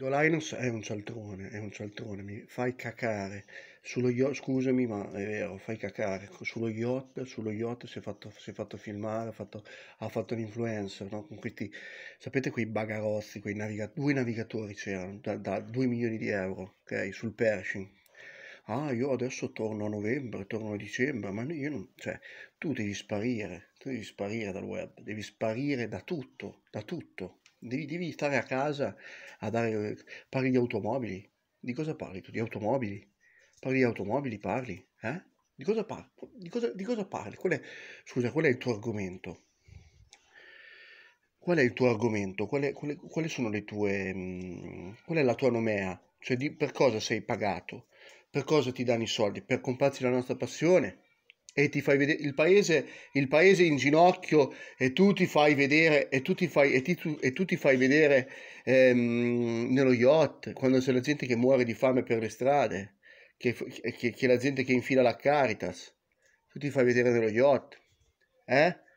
Dolainus è un cialtrone, è un cialtrone, mi fai cacare sullo yacht, scusami ma è vero, fai cacare sullo yacht, sullo yacht si è fatto, si è fatto filmare, ha fatto, ha fatto l'influencer, no? con questi, sapete quei bagarozzi, quei naviga- due navigatori c'erano, da, da 2 milioni di euro, ok, sul Pershing. Ah, io adesso torno a novembre, torno a dicembre, ma io non, cioè, tu devi sparire, tu devi sparire dal web, devi sparire da tutto, da tutto devi, devi stare a casa a dare... Parli di automobili? Di cosa parli tu? Di automobili? Parli di automobili, parli? Eh? Di cosa parli? Di cosa, di cosa parli? Qual è, scusa, qual è il tuo argomento? Qual è il tuo argomento? Quali, quali, quali sono le tue... Mh, mm, qual è la tua nomea? Cioè di, per cosa sei pagato? Per cosa ti danno i soldi? Per comparsi la nostra passione? e ti fai vedere il paese, il paese in ginocchio e tu ti fai vedere, e tu ti fai, e ti, tu, e tu ti fai vedere ehm, nello yacht, quando c'è la gente che muore di fame per le strade, che, che, che, che la gente che infila la Caritas, tu ti fai vedere nello yacht, eh?